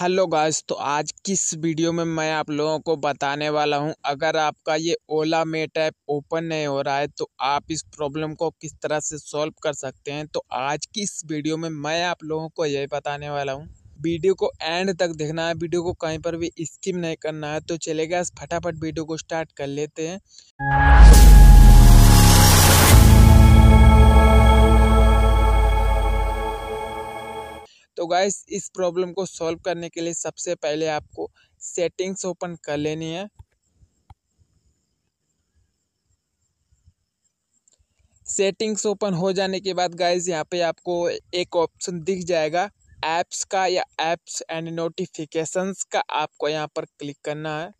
hello guys तो आज किस वीडियो में मैं आप लोगों को बताने वाला हूं अगर आपका ये ओला मेट ऐप ओपन नहीं हो रहा है तो आप इस प्रॉब्लम को किस तरह से सॉल्व कर सकते हैं तो आज की इस वीडियो में मैं आप लोगों को यही बताने वाला हूं वीडियो को एंड तक देखना है वीडियो को कहीं पर भी स्किप नहीं करना है तो चले गए फटाफट वीडियो को स्टार्ट कर लेते हैं गाइस इस प्रॉब्लम को सॉल्व करने के लिए सबसे पहले आपको सेटिंग्स ओपन कर लेनी है सेटिंग्स ओपन हो जाने के बाद गाइस यहाँ पे आपको एक ऑप्शन दिख जाएगा ऐप्स का या ऐप्स एंड नोटिफिकेशंस का आपको यहाँ पर क्लिक करना है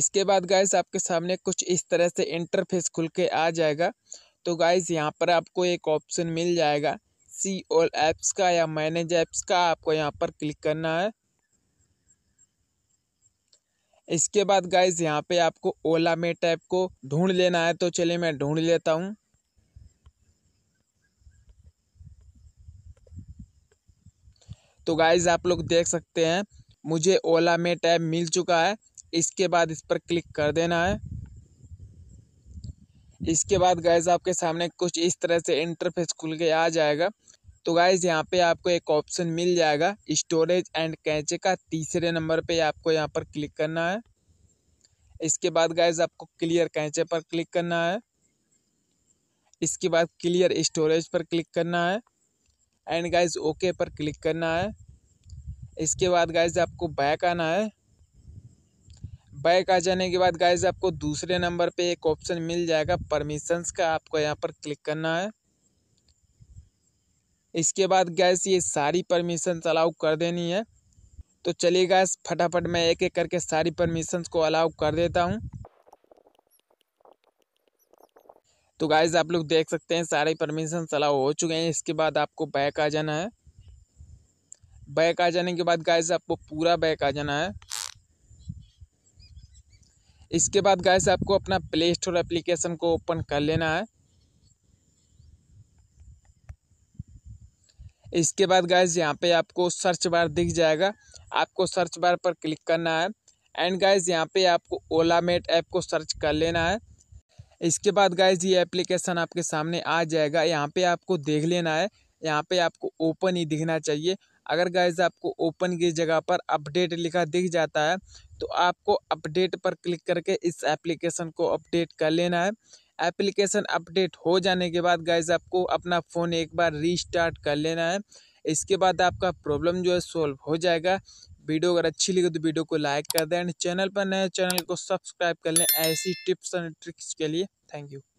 इसके बाद गाइस आपके सामने कुछ इस तरह से इंटरफेस खुल के आ जाएगा तो गाइस यहाँ पर आपको एक ऑप्शन मिल जाएगा सी ऑल ऐप्स का या मैनेज ऐप्स का आपको यहाँ पर क्लिक करना है इसके बाद गाइज यहाँ पे आपको ओला मेट ऐप को ढूंढ लेना है तो चलिए मैं ढूंढ लेता हूँ तो गाइज आप लोग देख सकते हैं मुझे ओला में टैब मिल चुका है इसके बाद इस पर क्लिक कर देना है इसके बाद गाइज आपके सामने कुछ इस तरह से इंटरफेस खुल के आ जाएगा तो गाइज़ यहाँ पे आपको एक ऑप्शन मिल जाएगा स्टोरेज एंड कैंचे का तीसरे नंबर पे आपको यहाँ पर क्लिक करना है इसके बाद गाइज आपको क्लियर कैंचे पर क्लिक करना है इसके बाद क्लियर स्टोरेज पर क्लिक करना है एंड गाइज ओके पर क्लिक करना है इसके बाद गाइज आपको बैक आना है बैक आ जाने के बाद गाइज आपको दूसरे नंबर पे एक ऑप्शन मिल जाएगा परमिशंस का आपको यहाँ पर क्लिक करना है इसके बाद गैस ये सारी परमिशन अलाउ कर देनी है तो चलिए गैस फटाफट मैं एक एक करके सारी परमिशंस को अलाउ कर देता हूँ तो गाइज आप लोग देख सकते हैं सारे परमिशन अलाउ हो चुके हैं इसके बाद आपको बैक आ जाना है बैक आ जाने के बाद गाइज आपको पूरा बैक आ जाना है इसके बाद गाइज आपको अपना प्ले स्टोर एप्लीकेशन को ओपन कर लेना है इसके बाद गाइज यहाँ पे आपको सर्च बार दिख जाएगा आपको सर्च बार पर क्लिक करना है एंड गाइज यहाँ पे आपको ओला मेट ऐप को सर्च कर लेना है इसके बाद गाइज ये एप्लीकेशन आपके सामने आ जाएगा यहाँ पे आपको देख लेना है यहाँ पे आपको ओपन ही दिखना चाहिए अगर गाइज आपको ओपन की जगह पर अपडेट लिखा दिख जाता है तो आपको अपडेट पर क्लिक करके इस एप्लीकेशन को अपडेट कर लेना है एप्लीकेशन अपडेट हो जाने के बाद गाइज आपको अपना फ़ोन एक बार रीस्टार्ट कर लेना है इसके बाद आपका प्रॉब्लम जो है सॉल्व हो जाएगा वीडियो अगर अच्छी लगी तो वीडियो को लाइक कर दें एंड चैनल पर नए चैनल को सब्सक्राइब कर लें ऐसी टिप्स एंड ट्रिक्स के लिए थैंक यू